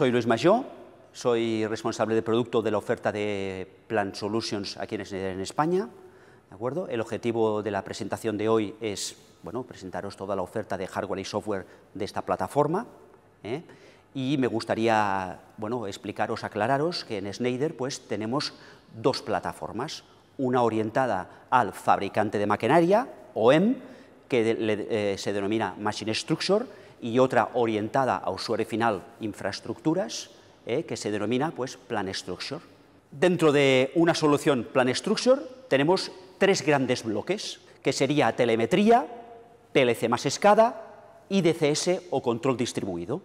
Soy Luis Majó, soy responsable de producto de la oferta de Plan Solutions aquí en España. ¿de acuerdo? El objetivo de la presentación de hoy es bueno, presentaros toda la oferta de hardware y software de esta plataforma. ¿eh? Y me gustaría bueno, explicaros, aclararos que en Schneider pues, tenemos dos plataformas. Una orientada al fabricante de maquinaria, OEM, que eh, se denomina Machine Structure, y otra orientada a usuario final, infraestructuras, eh, que se denomina pues, Plan Structure. Dentro de una solución Plan Structure tenemos tres grandes bloques, que sería telemetría, PLC más escada y o control distribuido.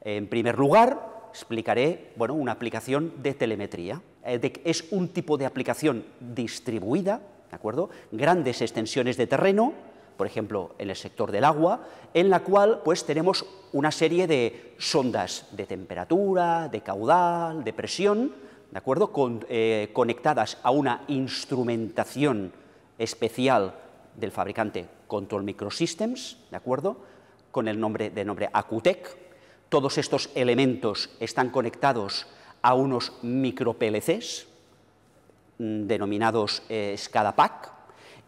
En primer lugar, explicaré bueno, una aplicación de telemetría. Eh, es un tipo de aplicación distribuida, ¿de acuerdo? Grandes extensiones de terreno por ejemplo, en el sector del agua, en la cual pues, tenemos una serie de sondas de temperatura, de caudal, de presión, ¿de acuerdo? Con, eh, conectadas a una instrumentación especial del fabricante Control Microsystems, ¿de acuerdo? con el nombre de nombre Acutec. Todos estos elementos están conectados a unos micro PLCs mm, denominados eh, SCADA-PAC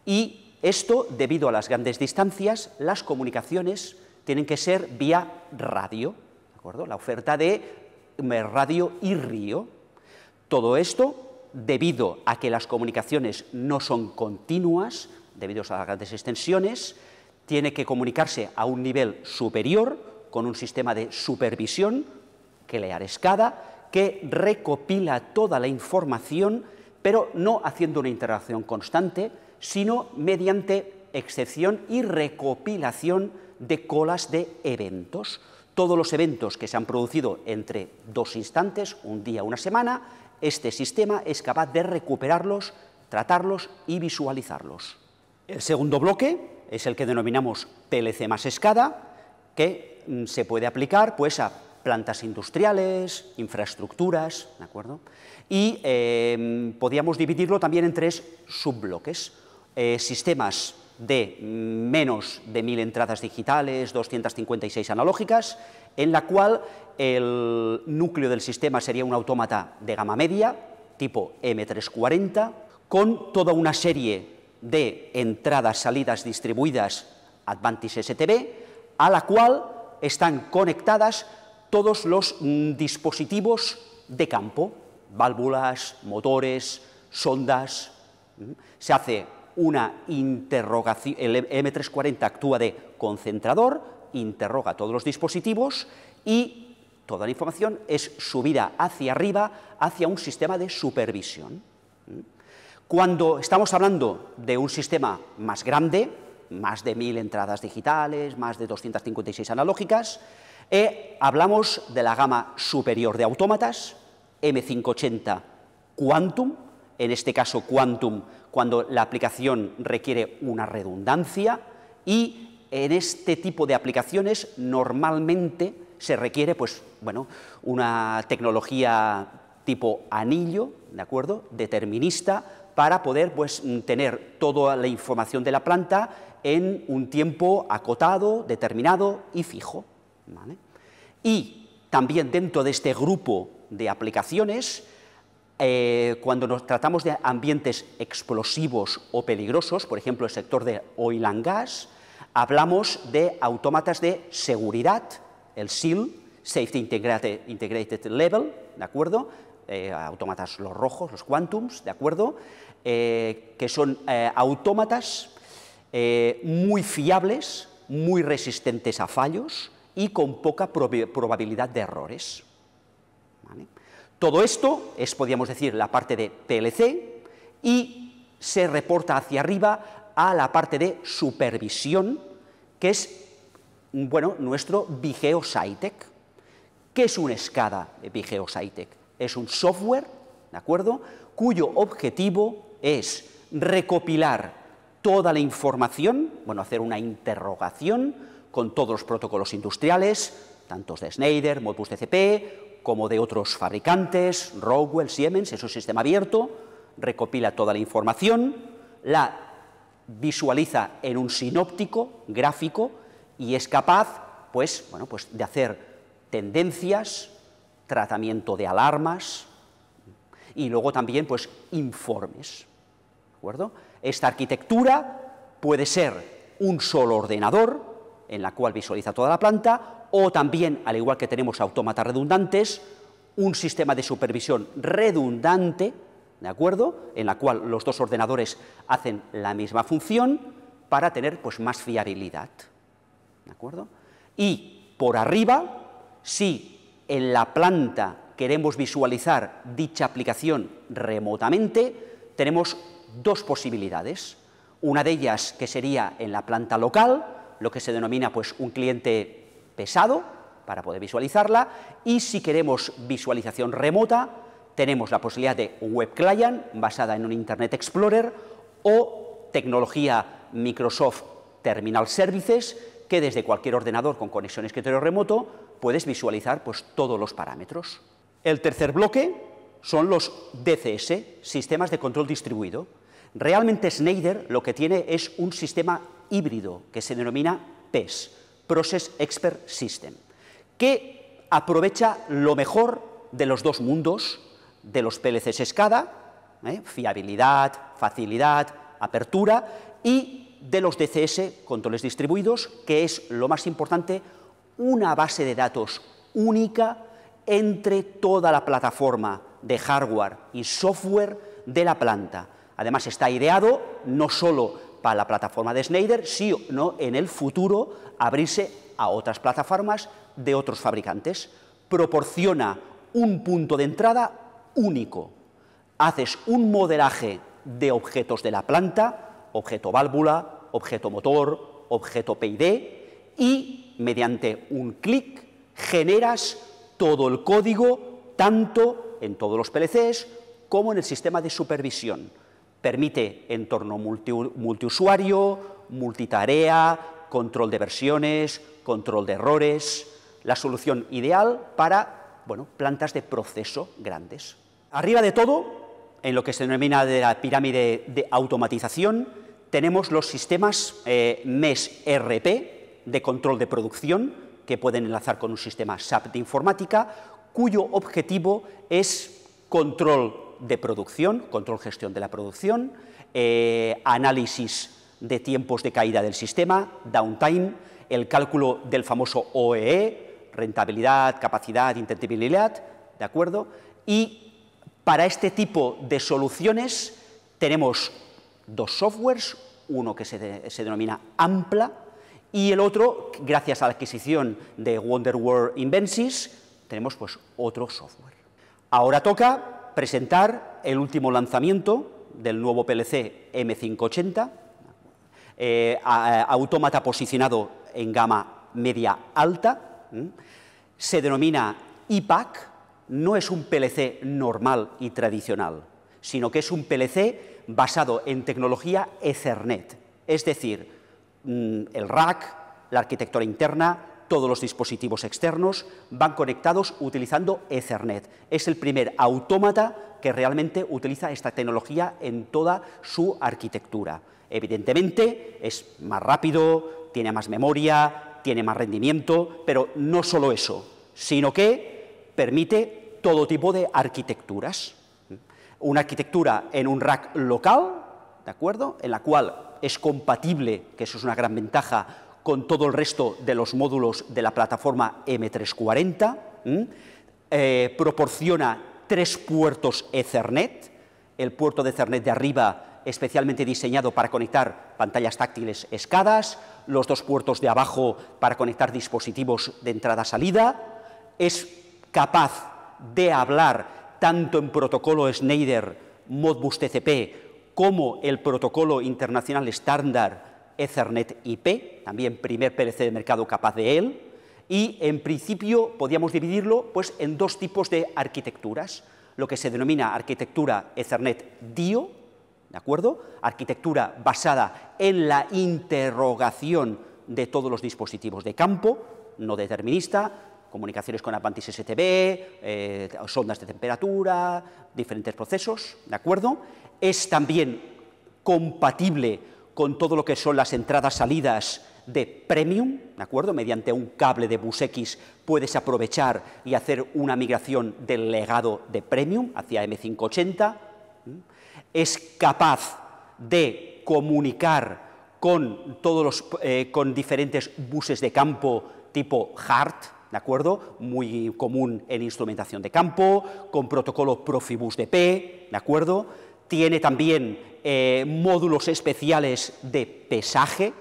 y esto debido a las grandes distancias, las comunicaciones tienen que ser vía radio, ¿de acuerdo? La oferta de radio y río. Todo esto debido a que las comunicaciones no son continuas, debido a las grandes extensiones, tiene que comunicarse a un nivel superior con un sistema de supervisión que le arescada, que recopila toda la información, pero no haciendo una interacción constante, sino mediante excepción y recopilación de colas de eventos. Todos los eventos que se han producido entre dos instantes, un día, una semana, este sistema es capaz de recuperarlos, tratarlos y visualizarlos. El segundo bloque es el que denominamos PLC más escada, que mm, se puede aplicar pues, a plantas industriales, infraestructuras, ¿de acuerdo? Y eh, mm, podíamos podríamos dividirlo también en tres subbloques. Eh, sistemas de menos de 1.000 entradas digitales, 256 analógicas, en la cual el núcleo del sistema sería un autómata de gama media, tipo M340, con toda una serie de entradas, salidas distribuidas Advantis STB, a la cual están conectadas todos los dispositivos de campo, válvulas, motores, sondas. Se hace una interrogación, el M340 actúa de concentrador, interroga todos los dispositivos y toda la información es subida hacia arriba, hacia un sistema de supervisión. Cuando estamos hablando de un sistema más grande, más de mil entradas digitales, más de 256 analógicas, eh, hablamos de la gama superior de autómatas, M580 Quantum, en este caso quantum, cuando la aplicación requiere una redundancia y en este tipo de aplicaciones normalmente se requiere pues, bueno, una tecnología tipo anillo, ¿de acuerdo? determinista, para poder pues, tener toda la información de la planta en un tiempo acotado, determinado y fijo. Y también dentro de este grupo de aplicaciones eh, cuando nos tratamos de ambientes explosivos o peligrosos, por ejemplo el sector de oil and gas, hablamos de autómatas de seguridad, el SIL, Safety Integrated, Level, ¿de acuerdo? Eh, autómatas los rojos, los quantums, ¿de acuerdo? Eh, que son autómatas muy fiables, muy resistentes a fallos y con poca probabilidad de errores. Todo esto es, podríamos decir, la parte de PLC y se reporta hacia arriba a la parte de supervisión, que es bueno, nuestro Vigeo Sitec. ¿Qué es un SCADA eh, Vigeo SciTech. Es un software, ¿de acuerdo?, cuyo objetivo es recopilar toda la información, bueno, hacer una interrogación con todos los protocolos industriales, tantos de Schneider, Modbus TCP, como de otros fabricantes, Rockwell, Siemens, es un sistema abierto, recopila toda la información, la visualiza en un sinóptico gráfico y es capaz pues, bueno, pues de hacer tendencias, tratamiento de alarmas y luego también pues, informes. ¿De acuerdo? Esta arquitectura puede ser un solo ordenador en la cual visualiza toda la planta o también, al igual que tenemos autómatas redundantes, un sistema de supervisión redundante, ¿de acuerdo? En la cual los dos ordenadores hacen la misma función para tener pues, más fiabilidad. ¿De acuerdo? Y por arriba, si en la planta queremos visualizar dicha aplicación remotamente, tenemos dos posibilidades. Una de ellas que sería en la planta local, lo que se denomina pues, un cliente pesado para poder visualizarla y si queremos visualización remota tenemos la posibilidad de web client basada en un Internet Explorer o tecnología Microsoft Terminal Services que desde cualquier ordenador con conexión escritorio remoto puedes visualizar pues, todos los parámetros. El tercer bloque son los DCS, sistemas de control distribuido. Realmente Schneider lo que tiene es un sistema híbrido que se denomina PES, Process Expert System, que aprovecha lo mejor de los dos mundos, de los PLCs SCADA, ¿eh? fiabilidad, facilidad, apertura, y de los DCS, controles distribuidos, que es lo más importante, una base de datos única entre toda la plataforma de hardware y software de la planta. Además está ideado no solo para la plataforma de Schneider, sí o no en el futuro abrirse a otras plataformas de otros fabricantes. Proporciona un punto de entrada único. Haces un modelaje de objetos de la planta, objeto válvula, objeto motor, objeto PID, y mediante un clic generas todo el código, tanto en todos los PLCs como en el sistema de supervisión. Permite entorno multiusuario, multitarea, control de versiones, control de errores, la solución ideal para bueno, plantas de proceso grandes. Arriba de todo, en lo que se denomina de la pirámide de automatización, tenemos los sistemas eh, MES RP de control de producción que pueden enlazar con un sistema SAP de informática, cuyo objetivo es control de producción, control gestión de la producción, eh, análisis de tiempos de caída del sistema, downtime, el cálculo del famoso OEE, e, rentabilidad, capacidad, intentibilidad ¿de acuerdo? Y para este tipo de soluciones tenemos dos softwares, uno que se, denomina Ampla y el otro, gracias a la adquisición de Wonderworld Invensis, tenemos pues otro software. Ahora toca presentar el último lanzamiento del nuevo PLC M580, eh, eh, autómata posicionado en gama media alta, se denomina IPAC, no es un PLC normal y tradicional, sino que es un PLC basado en tecnología Ethernet, es decir, mm, el rack, la arquitectura interna, todos los dispositivos externos van conectados utilizando Ethernet. Es el primer autómata que realmente utiliza esta tecnología en toda su arquitectura. Evidentemente es más rápido, tiene más memoria, tiene más rendimiento, pero no solo eso, sino que permite todo tipo de arquitecturas. Una arquitectura en un rack local, ¿de acuerdo? En la cual es compatible, que eso es una gran ventaja, con todo el resto de los módulos de la plataforma M340, eh, proporciona tres puertos Ethernet, el puerto de Ethernet de arriba especialmente diseñado para conectar pantallas táctiles escadas, los dos puertos de abajo para conectar dispositivos de entrada-salida, es capaz de hablar tanto en protocolo Schneider Modbus TCP como el protocolo internacional estándar Ethernet IP, también primer PLC de mercado capaz de él, y en principio podíamos dividirlo pues, en dos tipos de arquitecturas, lo que se denomina arquitectura Ethernet DIO, ¿de acuerdo? Arquitectura basada en la interrogación de todos los dispositivos de campo, no determinista, comunicaciones con Advantis STB, eh, sondas de temperatura, diferentes procesos, ¿de acuerdo? Es también compatible con todo lo que son las entradas-salidas de Premium, ¿de acuerdo? Mediante un cable de bus X puedes aprovechar y hacer una migración del legado de Premium hacia M580. Es capaz de comunicar con, todos los, eh, con diferentes buses de campo tipo HART, ¿de acuerdo? Muy común en instrumentación de campo, con protocolo Profibus ¿de acuerdo? tiene también eh, módulos especiales de pesaje,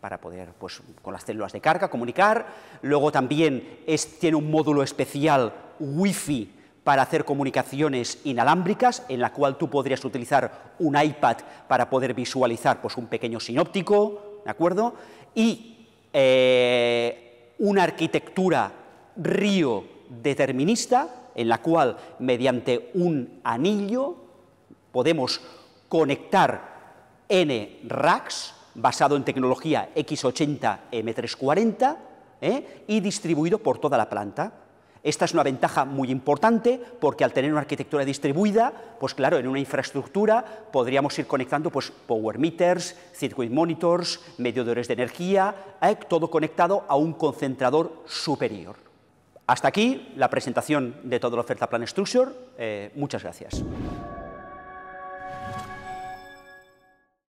para poder, pues, con las células de carga, comunicar. Luego también tiene un módulo especial Wi-Fi para hacer comunicaciones inalámbricas, en la cual tú podrías utilizar un iPad para poder visualizar pues, un pequeño sinóptico, ¿de acuerdo? Y eh, una arquitectura río determinista, en la cual mediante un anillo podemos conectar N racks basado en tecnología X80M340 340 ¿eh? y distribuido por toda la planta. Esta es una ventaja muy importante porque al tener una arquitectura distribuida, pues claro, en una infraestructura podríamos ir conectando pues, power meters, circuit monitors, medidores de energía, ¿eh? todo conectado a un concentrador superior. Hasta aquí la presentación de toda la oferta Plan Structure. Eh, muchas gracias.